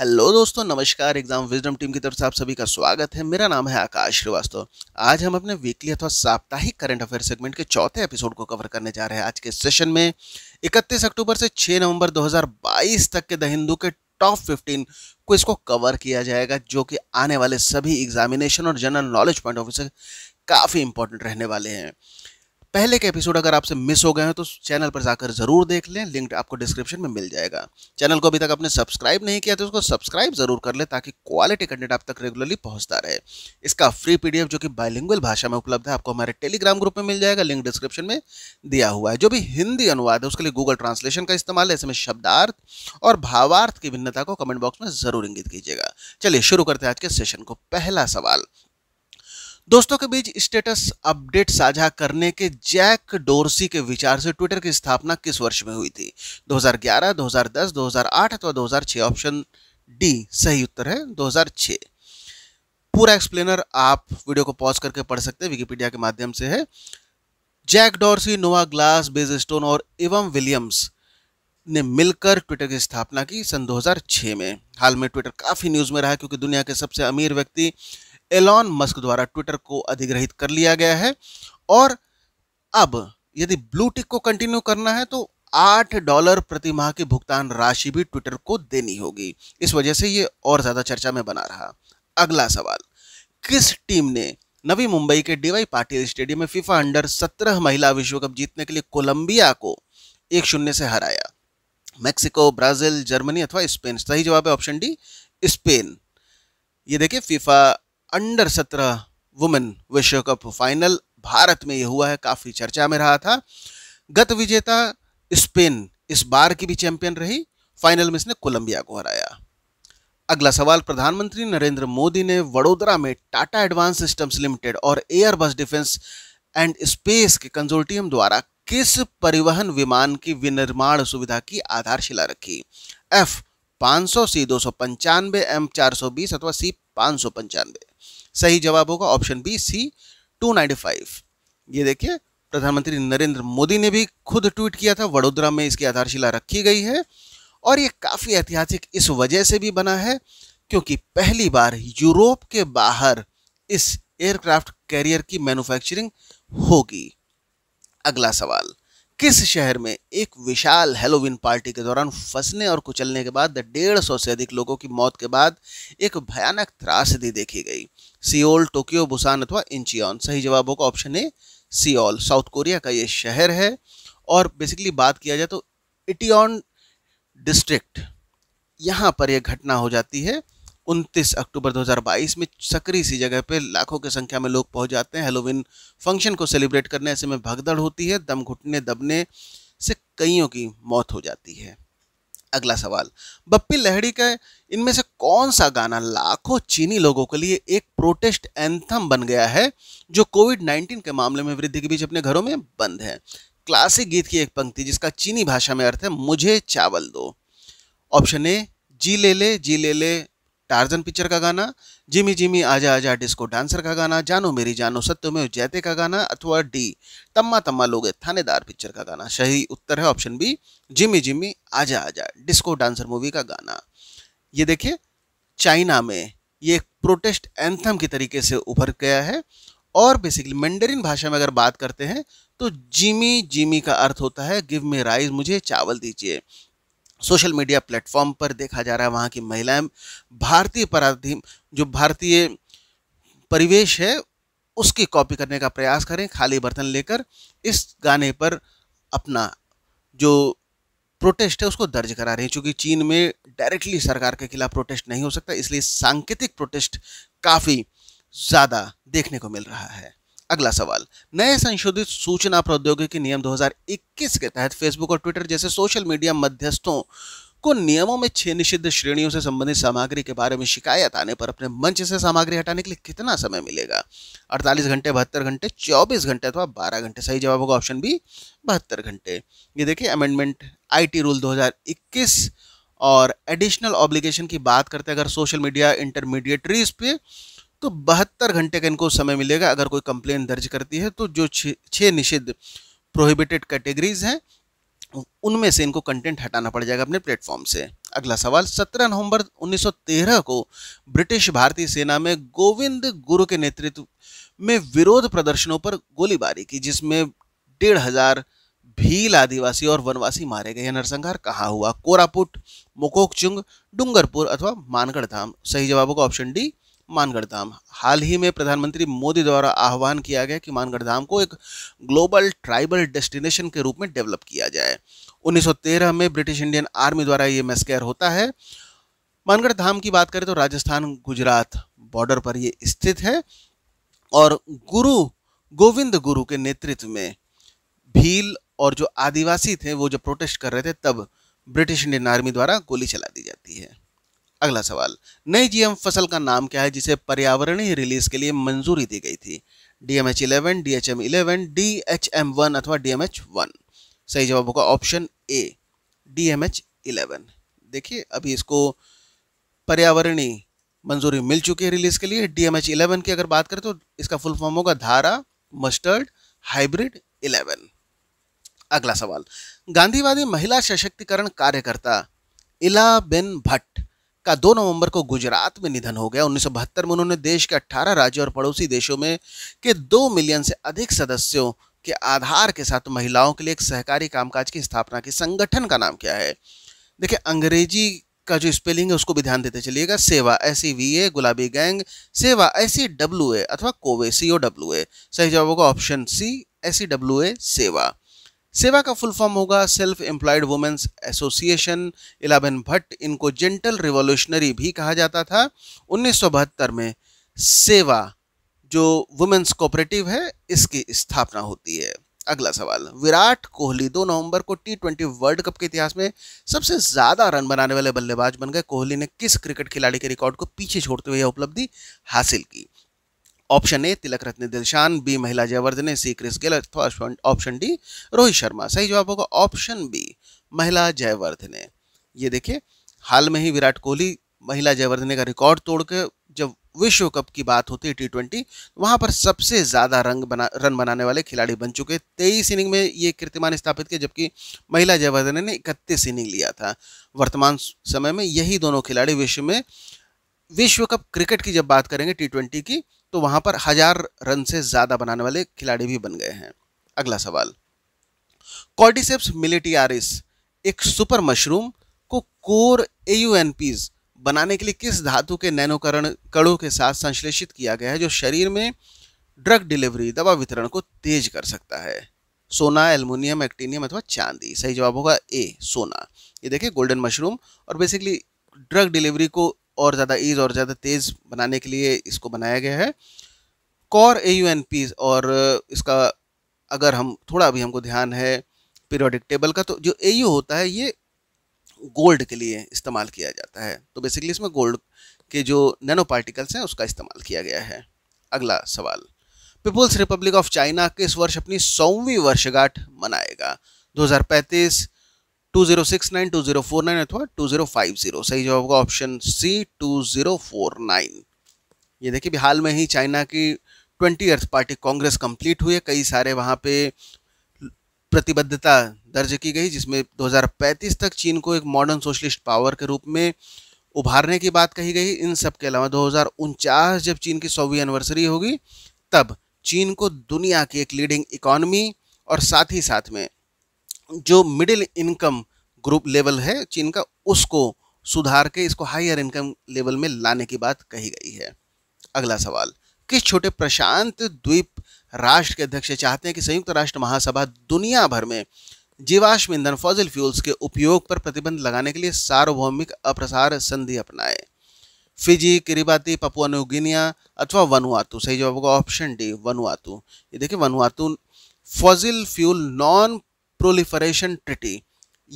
hello दोस्तों नमस्कार exam wisdom team की तरफ से आप सभी का स्वागत है मेरा नाम है आकाश श्रीवास्तव आज हम अपने वीकली अथवा साप्ताहिक करंट अफेयर सेगमेंट के चौथे एपिसोड को कवर करने जा रहे हैं आज के सेशन में 31 अक्टूबर से 6 नवंबर 2022 तक के द हिंदू के टॉप 15 को इसको कवर किया जाएगा जो कि आने वाले सभी एग्जामिनेशन और जनरल नॉलेज पॉइंट ऑफ से काफ़ी इंपॉर्टेंट रहने वाले हैं पहले के एपिसोड अगर आपसे मिस हो गए हैं तो चैनल पर जाकर जरूर देख लें लिंक आपको डिस्क्रिप्शन में मिल जाएगा चैनल को अभी तक आपने सब्सक्राइब नहीं किया तो उसको सब्सक्राइब जरूर कर लें ताकि क्वालिटी कंटेंट आप तक रेगुलरली पहुंचता रहे इसका फ्री पी जो कि बायलिंगुअल भाषा में उपलब्ध है आपको हमारे टेलीग्राम ग्रुप में मिल जाएगा लिंक डिस्क्रिप्शन में दिया हुआ है जो भी हिंदी अनुवाद है उसके लिए गूगल ट्रांसलेशन का इस्तेमाल है इसमें शब्दार्थ और भावार्थ की भिन्नता को कमेंट बॉक्स में जरूर इंगित कीजिएगा चलिए शुरू करते हैं आज के सेशन को पहला सवाल दोस्तों के बीच स्टेटस अपडेट साझा करने के जैक डोरसी के विचार से ट्विटर की स्थापना किस वर्ष में हुई थी 2011, 2010, 2008 अथवा 2006 ऑप्शन डी सही उत्तर है 2006 पूरा एक्सप्लेनर आप वीडियो को पॉज करके पढ़ सकते हैं विकिपीडिया के माध्यम से है Jack Dorsey, Noah Glass Biz Stone और एवम विलियम्स ने मिलकर ट्विटर की स्थापना की सन 2006 में हाल में ट्विटर काफ़ी न्यूज़ में रहा क्योंकि दुनिया के सबसे अमीर व्यक्ति एलॉन मस्क द्वारा ट्विटर को अधिग्रहित कर लिया गया है और अब यदि ब्लू टिक को कंटिन्यू करना है तो आठ डॉलर प्रति माह की भुगतान राशि भी ट्विटर को देनी होगी इस वजह से ये और ज़्यादा चर्चा में बना रहा अगला सवाल किस टीम ने नवी मुंबई के डीवाई पाटिल स्टेडियम में फीफा अंडर 17 महिला विश्व कप जीतने के लिए कोलंबिया को एक शून्य से हराया मेक्सिको ब्राजील जर्मनी अथवा स्पेन सही जवाब है ऑप्शन डी स्पेन ये देखिए फीफा अंडर सत्रह वुमेन विश्व कप फाइनल भारत में यह हुआ है काफ़ी चर्चा में रहा था गत विजेता स्पेन इस बार की भी चैंपियन रही फाइनल में इसने कोलंबिया को हराया अगला सवाल प्रधानमंत्री नरेंद्र मोदी ने वडोदरा में टाटा एडवांस सिस्टम्स लिमिटेड और एयरबस डिफेंस एंड स्पेस के कंजोल्टियम द्वारा किस परिवहन विमान की विनिर्माण सुविधा की आधारशिला रखी एफ 500 सी दो सौ पंचानवे एम चार सौ बीस अथवा सी पाँच सौ पंचानवे सही जवाब होगा ऑप्शन बी सी 295 ये देखिए प्रधानमंत्री नरेंद्र मोदी ने भी खुद ट्वीट किया था वडोदरा में इसकी आधारशिला रखी गई है और ये काफ़ी ऐतिहासिक इस वजह से भी बना है क्योंकि पहली बार यूरोप के बाहर इस एयरक्राफ्ट कैरियर की मैन्युफैक्चरिंग होगी अगला सवाल किस शहर में एक विशाल हेलोविन पार्टी के दौरान फंसने और कुचलने के बाद डेढ़ सौ से अधिक लोगों की मौत के बाद एक भयानक त्रासदी देखी गई सियोल टोक्यो बुसान अथवा इंचियन सही जवाबों का ऑप्शन है सियोल साउथ कोरिया का ये शहर है और बेसिकली बात किया जाए तो इटियन डिस्ट्रिक्ट यहाँ पर यह घटना हो जाती है 29 अक्टूबर 2022 में सकरी सी जगह पे लाखों की संख्या में लोग पहुंच जाते हैं हेलोविन फंक्शन को सेलिब्रेट करने ऐसे में भगदड़ होती है दम घुटने दबने से कईयों की मौत हो जाती है अगला सवाल बप्पी लहड़ी का इनमें से कौन सा गाना लाखों चीनी लोगों के लिए एक प्रोटेस्ट एंथम बन गया है जो कोविड 19 के मामले में वृद्धि के बीच अपने घरों में बंद है क्लासिक गीत की एक पंक्ति जिसका चीनी भाषा में अर्थ है मुझे चावल दो ऑप्शन ए जी ले ले जी ले ले टार्जन पिक्चर का गाना जिमी जिमी आजा आजा डिस्को डांसर का गाना जानो मेरी जानो सत्यो में जैते का गाना अथवा डी तम्मा तम्मा लोगे थानेदार पिक्चर का गाना सही उत्तर है ऑप्शन बी जिमी जिमी आजा आजा डिस्को डांसर मूवी का गाना ये देखिए चाइना में ये एक प्रोटेस्ट एंथम के तरीके से उभर गया है और बेसिकली मैंडरिन भाषा में अगर बात करते हैं तो जिमी जिमी का अर्थ होता है गिव मी राइस मुझे चावल दीजिए सोशल मीडिया प्लेटफॉर्म पर देखा जा रहा है वहाँ की महिलाएं भारतीय पराधीन जो भारतीय परिवेश है उसकी कॉपी करने का प्रयास करें खाली बर्तन लेकर इस गाने पर अपना जो प्रोटेस्ट है उसको दर्ज करा रहे हैं क्योंकि चीन में डायरेक्टली सरकार के खिलाफ प्रोटेस्ट नहीं हो सकता इसलिए सांकेतिक प्रोटेस्ट काफ़ी ज़्यादा देखने को मिल रहा है अगला सवाल नए संशोधित सूचना प्रौद्योगिकी नियम 2021 के तहत फेसबुक और ट्विटर जैसे सोशल मीडिया मध्यस्थों को नियमों में छह निषिद्ध श्रेणियों से संबंधित सामग्री के बारे में शिकायत आने पर अपने मंच से सामग्री हटाने के लिए कितना समय मिलेगा 48 घंटे बहत्तर घंटे 24 घंटे अथवा 12 घंटे सही जवाब होगा ऑप्शन बी बहत्तर घंटे ये देखिए अमेंडमेंट आईटी रूल 2021 और एडिशनल ऑब्लिगेशन की बात करते हैं अगर सोशल मीडिया इंटरमीडिएटरीज पे तो बहत्तर घंटे का इनको समय मिलेगा अगर कोई कंप्लेन दर्ज करती है तो जो छः निषिद्ध प्रोहिबिटेड कैटेगरीज हैं उनमें से इनको कंटेंट हटाना पड़ जाएगा अपने प्लेटफॉर्म से अगला सवाल 17 नवंबर 1913 को ब्रिटिश भारतीय सेना में गोविंद गुरु के नेतृत्व में विरोध प्रदर्शनों पर गोलीबारी की जिसमें डेढ़ हजार भील आदिवासी और वनवासी मारे गए नरसंहार कहाँ हुआ कोरापुट मुकोकचुंग डूंगरपुर अथवा मानगढ़ धाम सही जवाबों का ऑप्शन डी मानगढ़ धाम हाल ही में प्रधानमंत्री मोदी द्वारा आह्वान किया गया कि मानगढ़ धाम को एक ग्लोबल ट्राइबल डेस्टिनेशन के रूप में डेवलप किया जाए 1913 में ब्रिटिश इंडियन आर्मी द्वारा ये मेस्केर होता है मानगढ़ धाम की बात करें तो राजस्थान गुजरात बॉर्डर पर ये स्थित है और गुरु गोविंद गुरु के नेतृत्व में भील और जो आदिवासी थे वो जब प्रोटेस्ट कर रहे थे तब ब्रिटिश इंडियन आर्मी द्वारा गोली चला दी जाती है अगला सवाल नई जीएम फसल का नाम क्या है जिसे पर्यावरणीय रिलीज के लिए मंजूरी दी गई थी DMH eleven D H M D H अथवा डीएमएच वन सही जवाब होगा ऑप्शन ए डीएमएच इलेवन देखिए अभी इसको पर्यावरणीय मंजूरी मिल चुकी है रिलीज के लिए डीएमएच इलेवन की अगर बात करें तो इसका फुल फॉर्म होगा धारा मस्टर्ड हाइब्रिड इलेवन अगला सवाल गांधीवादी महिला सशक्तिकरण कार्यकर्ता इला बेन भट्ट का 2 नवंबर को गुजरात में निधन हो गया उन्नीस में उन्होंने देश के 18 राज्यों और पड़ोसी देशों में के 2 मिलियन से अधिक सदस्यों के आधार के साथ महिलाओं के लिए एक सहकारी कामकाज की स्थापना की संगठन का नाम क्या है देखिए अंग्रेजी का जो स्पेलिंग है उसको भी ध्यान देते चलिएगा सेवा एस वी ए गुलाबी गैंग सेवा एस डब्ल्यू ए अथवा कोवे सी ओ डब्ल्यू ए सही जवाब होगा option C S W A सेवा सेवा का फुल फॉर्म होगा self employed women's association इलाबेन Bhatt इनको जेंटल रिवोल्यूशनरी भी कहा जाता था उन्नीस में सेवा जो वुमेन्स कोऑपरेटिव है इसकी स्थापना होती है अगला सवाल विराट कोहली 2 नवंबर को टी ट्वेंटी वर्ल्ड कप के इतिहास में सबसे ज़्यादा रन बनाने वाले बल्लेबाज बन गए कोहली ने किस क्रिकेट खिलाड़ी के रिकॉर्ड को पीछे छोड़ते हुए यह उपलब्धि हासिल की option A Tillakaratne Dilshan B Mahela Jayawardene C Chris Gayle अथवा ऑप्शन डी रोहित शर्मा सही जवाब होगा ऑप्शन बी महिला जयवर्धने ये देखिए हाल में ही विराट कोहली महिला जयवर्धने का रिकॉर्ड तोड़ के जब विश्व कप की बात होती है टी ट्वेंटी तो वहाँ पर सबसे ज़्यादा रंग बना रन बनाने वाले खिलाड़ी बन चुके तेईस इनिंग में ये कीर्तिमान स्थापित किया जबकि महिला जयवर्धने ने इकतीस इनिंग लिया था वर्तमान समय में यही दोनों खिलाड़ी विश्व में विश्व कप क्रिकेट की जब बात करेंगे टी ट्वेंटी की तो वहां पर हजार रन से ज़्यादा बनाने वाले खिलाड़ी भी बन गए हैं अगला सवाल कॉर्डिसेप्स मिलिटियारिस एक सुपर मशरूम को कोर एयूएनपीज बनाने के लिए किस धातु के नैनोकरण कड़ों के साथ संश्लेषित किया गया है जो शरीर में ड्रग डिलीवरी दवा वितरण को तेज कर सकता है सोना एल्मोनियम एक्टीनियम अथवा चांदी सही जवाब होगा ए सोना ये देखिए गोल्डन मशरूम और बेसिकली ड्रग डिलीवरी को और ज़्यादा ईज और ज़्यादा तेज़ बनाने के लिए इसको बनाया गया है core A U N P और इसका अगर हम थोड़ा भी हमको ध्यान है पीरियोडिक टेबल का तो जो ए यू होता है ये गोल्ड के लिए इस्तेमाल किया जाता है तो बेसिकली इसमें गोल्ड के जो नैनो पार्टिकल्स हैं उसका इस्तेमाल किया गया है अगला सवाल पीपुल्स रिपब्लिक ऑफ चाइना किस वर्ष अपनी सौवीं वर्षगांठ मनाएगा 2035 two zero six nine two zero four nine अथवा टू जीरो फाइव जीरो सही जवाब होगा option C two zero four nine ये देखिए भी हाल में ही चाइना की twentieth party congress complete हुई है कई सारे वहाँ पे प्रतिबद्धता दर्ज की गई जिसमें 2035 तक चीन को एक मॉडर्न सोशलिस्ट पावर के रूप में उभारने की बात कही गई इन सब के अलावा दो जब चीन की सौवीं एनिवर्सरी होगी तब चीन को दुनिया की एक लीडिंग इकोनमी और साथ ही साथ में जो मिडिल इनकम ग्रुप लेवल है चीन का उसको सुधार के इसको हायर इनकम लेवल में लाने की बात कही गई है अगला सवाल किस छोटे प्रशांत द्वीप राष्ट्र के अध्यक्ष चाहते हैं कि संयुक्त राष्ट्र महासभा दुनिया भर में जीवाश्म ईंधन फॉजिल फ्यूल्स के उपयोग पर प्रतिबंध लगाने के लिए सार्वभौमिक अप्रसार संधि अपनाए फिजी किरिबाती पपुआ न्यूगिनिया अथवा वनुआतु सही जवाब होगा ऑप्शन डी वनुआतु ये देखिए Vanuatu fossil fuel non proliferation treaty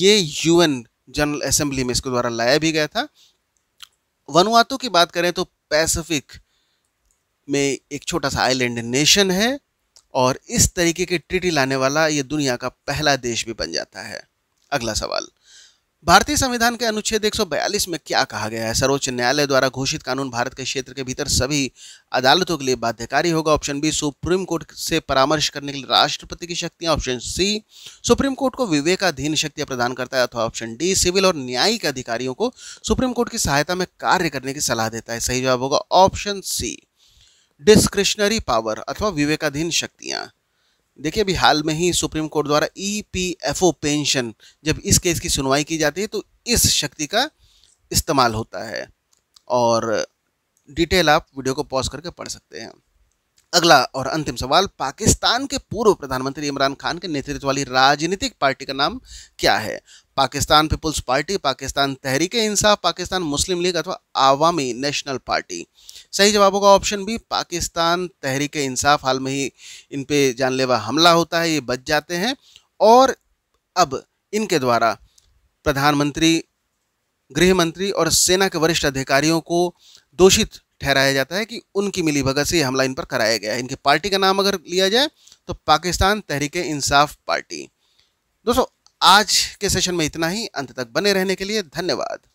ये यूएन जनरल असेंबली में इसके द्वारा लाया भी गया था वनुआतों की बात करें तो पैसिफिक में एक छोटा सा आइलैंड नेशन है और इस तरीके के ट्रिटी लाने वाला ये दुनिया का पहला देश भी बन जाता है अगला सवाल भारतीय संविधान के अनुच्छेद 142 में क्या कहा गया है सर्वोच्च न्यायालय द्वारा घोषित कानून भारत के क्षेत्र के भीतर सभी अदालतों के लिए बाध्यकारी होगा ऑप्शन बी सुप्रीम कोर्ट से परामर्श करने के लिए राष्ट्रपति की शक्तियां ऑप्शन सी सुप्रीम कोर्ट को विवेकाधीन शक्तियां प्रदान करता है अथवा ऑप्शन डी सिविल और न्यायिक अधिकारियों को सुप्रीम कोर्ट की सहायता में कार्य करने की सलाह देता है सही जवाब होगा ऑप्शन सी डिस्क्रिशनरी पावर अथवा विवेकाधीन शक्तियां देखिए अभी हाल में ही सुप्रीम कोर्ट द्वारा ईपीएफओ पेंशन जब इस केस की सुनवाई की जाती है तो इस शक्ति का इस्तेमाल होता है और डिटेल आप वीडियो को पॉज करके पढ़ सकते हैं अगला और अंतिम सवाल पाकिस्तान के पूर्व प्रधानमंत्री इमरान खान के नेतृत्व वाली राजनीतिक पार्टी का नाम क्या है Pakistan peoples party Pakistan Tehreek Insaf Pakistan Muslim league अथवा आवामी नेशनल पार्टी सही जवाबों का ऑप्शन भी पाकिस्तान तहरीक इंसाफ हाल में ही इन पे जानलेवा हमला होता है ये बच जाते हैं और अब इनके द्वारा प्रधानमंत्री गृह मंत्री और सेना के वरिष्ठ अधिकारियों को दोषित ठहराया जाता है कि उनकी मिली भगत से हमला इन पर कराया गया है इनकी पार्टी का नाम अगर लिया जाए तो पाकिस्तान तहरीक इंसाफ पार्टी दोस्तों आज के सेशन में इतना ही अंत तक बने रहने के लिए धन्यवाद